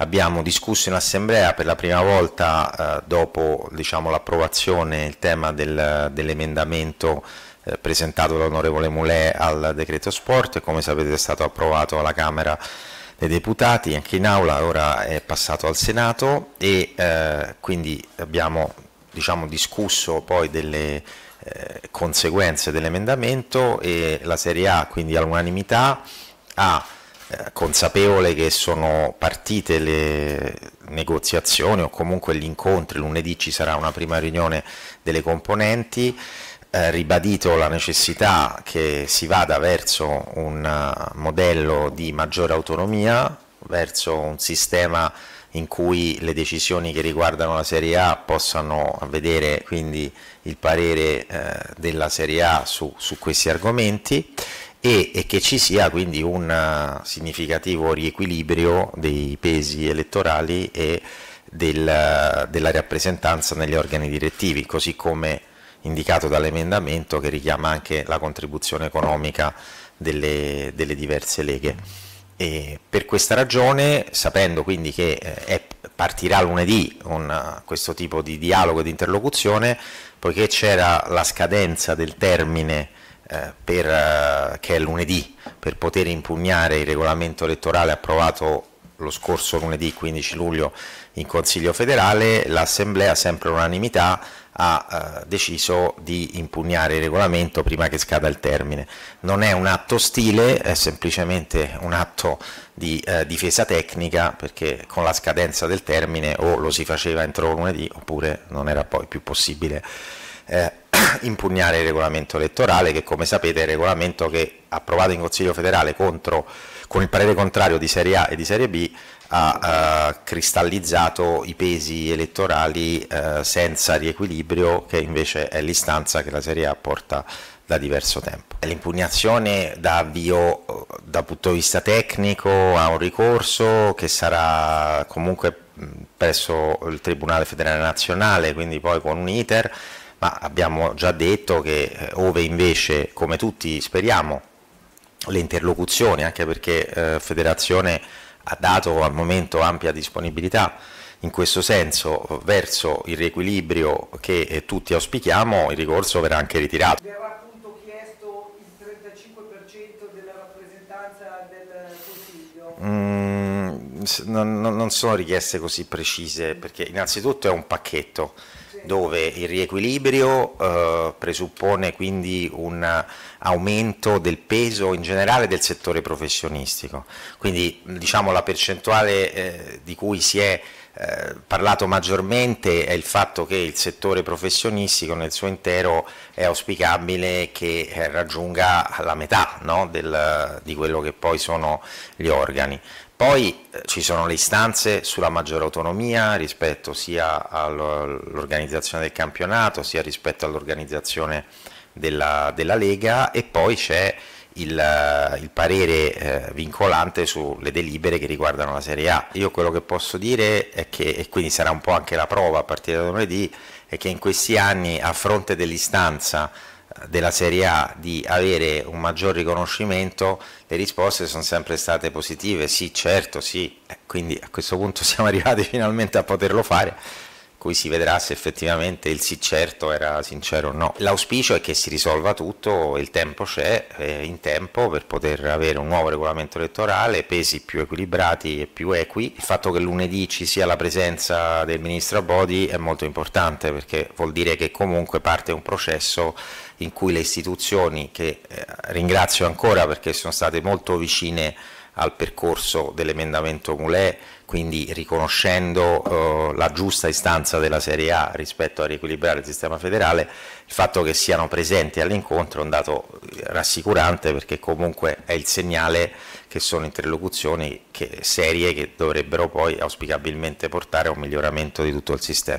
Abbiamo discusso in assemblea per la prima volta eh, dopo diciamo, l'approvazione il tema del, dell'emendamento eh, presentato dall'onorevole Mulè al decreto sport come sapete è stato approvato alla Camera dei Deputati, anche in aula, ora è passato al Senato e eh, quindi abbiamo diciamo, discusso poi delle eh, conseguenze dell'emendamento e la Serie A quindi all'unanimità ha eh, consapevole che sono partite le negoziazioni o comunque gli incontri, lunedì ci sarà una prima riunione delle componenti, eh, ribadito la necessità che si vada verso un eh, modello di maggiore autonomia, verso un sistema in cui le decisioni che riguardano la Serie A possano vedere quindi il parere eh, della Serie A su, su questi argomenti e, e che ci sia quindi un uh, significativo riequilibrio dei pesi elettorali e del, uh, della rappresentanza negli organi direttivi, così come indicato dall'emendamento che richiama anche la contribuzione economica delle, delle diverse leghe. E per questa ragione, sapendo quindi che eh, è, partirà lunedì un, uh, questo tipo di dialogo e di interlocuzione, poiché c'era la scadenza del termine eh, per, eh, che è lunedì per poter impugnare il regolamento elettorale approvato lo scorso lunedì 15 luglio in Consiglio federale, l'Assemblea, sempre all'unanimità, ha eh, deciso di impugnare il regolamento prima che scada il termine. Non è un atto stile, è semplicemente un atto di eh, difesa tecnica perché con la scadenza del termine o lo si faceva entro lunedì oppure non era poi più possibile eh, impugnare il regolamento elettorale che come sapete è il regolamento che approvato in Consiglio federale contro, con il parere contrario di Serie A e di Serie B ha eh, cristallizzato i pesi elettorali eh, senza riequilibrio che invece è l'istanza che la Serie A porta da diverso tempo. L'impugnazione dà avvio eh, dal punto di vista tecnico a un ricorso che sarà comunque presso il Tribunale Federale Nazionale, quindi poi con un iter ma abbiamo già detto che eh, ove invece, come tutti speriamo, le interlocuzioni, anche perché eh, Federazione ha dato al momento ampia disponibilità in questo senso verso il riequilibrio che eh, tutti auspichiamo, il ricorso verrà anche ritirato. Verrà appunto chiesto il 35% della rappresentanza del Consiglio? Mm, non, non sono richieste così precise perché innanzitutto è un pacchetto dove il riequilibrio eh, presuppone quindi un aumento del peso in generale del settore professionistico, quindi diciamo la percentuale eh, di cui si è eh, parlato maggiormente è il fatto che il settore professionistico nel suo intero è auspicabile che eh, raggiunga la metà no, del, di quello che poi sono gli organi. Poi eh, ci sono le istanze sulla maggiore autonomia rispetto sia all'organizzazione del campionato, sia rispetto all'organizzazione della, della, Lega e poi c'è il, eh, il, parere eh, vincolante sulle delibere che riguardano la Serie A. Io quello che posso dire è che, e quindi sarà un po' anche la prova a partire da lunedì, è che in questi anni a fronte dell'istanza della Serie A di avere un maggior riconoscimento, le risposte sono sempre state positive, sì certo, sì, eh, quindi a questo punto siamo arrivati finalmente a poterlo fare, cui si vedrà se effettivamente il sì certo era sincero o no. L'auspicio è che si risolva tutto, il tempo c'è, eh, in tempo per poter avere un nuovo regolamento elettorale, pesi più equilibrati e più equi. Il fatto che lunedì ci sia la presenza del ministro Abodi è molto importante perché vuol dire che comunque parte un processo in cui le istituzioni, che eh, ringrazio ancora perché sono state molto vicine al percorso dell'emendamento Mulè, quindi riconoscendo eh, la giusta istanza della Serie A rispetto a riequilibrare il sistema federale, il fatto che siano presenti all'incontro è un dato eh, rassicurante perché comunque è il segnale che sono interlocuzioni che, serie che dovrebbero poi auspicabilmente portare a un miglioramento di tutto il sistema.